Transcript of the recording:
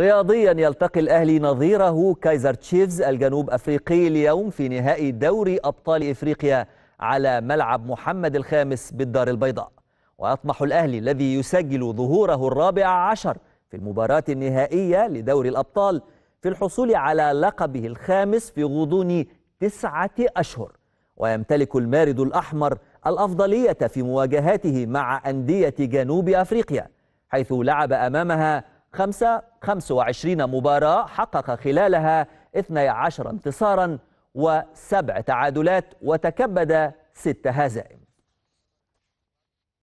رياضيا يلتقي الأهلي نظيره كايزر تشيفز الجنوب أفريقي اليوم في نهائي دوري أبطال إفريقيا على ملعب محمد الخامس بالدار البيضاء ويطمح الأهلي الذي يسجل ظهوره الرابع عشر في المباراة النهائية لدوري الأبطال في الحصول على لقبه الخامس في غضون تسعة أشهر ويمتلك المارد الأحمر الأفضلية في مواجهاته مع أندية جنوب أفريقيا حيث لعب أمامها خمسة 25 مباراة حقق خلالها 12 انتصارا وسبع تعادلات وتكبد ست هزائم